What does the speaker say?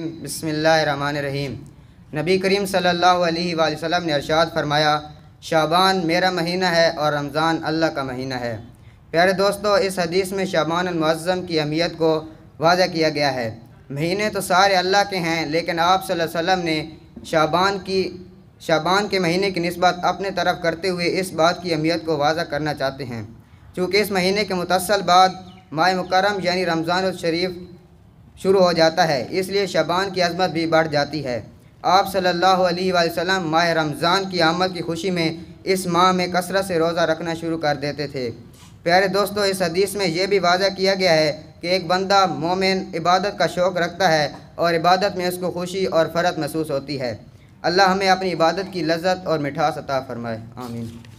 बसमीम नबी करीम सल्हसम ने अरशाद फरमाया शाबान मेरा महीना है और रमज़ान अल्लाह का महीना है प्यारे दोस्तों इस हदीस में शाबानमज़म की अहमियत को वादा किया गया है महीने तो सारे अल्लाह के हैं लेकिन आप सल्लम ने शाबान की शाबान के महीने की नस्बत अपने तरफ करते हुए इस बात की अहमियत को वादा करना चाहते हैं चूँकि इस महीने के मुतसल बाद माए मुकरम यानी रमज़ान शरीफ शुरू हो जाता है इसलिए शबान की अजमत भी बढ़ जाती है आप सल्लल्लाहु अलैहि वसल्लम माह रमज़ान की आमद की खुशी में इस माह में कसरत से रोज़ा रखना शुरू कर देते थे प्यारे दोस्तों इस हदीस में यह भी वाजा किया गया है कि एक बंदा मोमिन इबादत का शौक़ रखता है और इबादत में उसको खुशी और फ़रत महसूस होती है अल्लाह हमें अपनी इबादत की लज्जत और मिठास अता फ़रमाए आमीन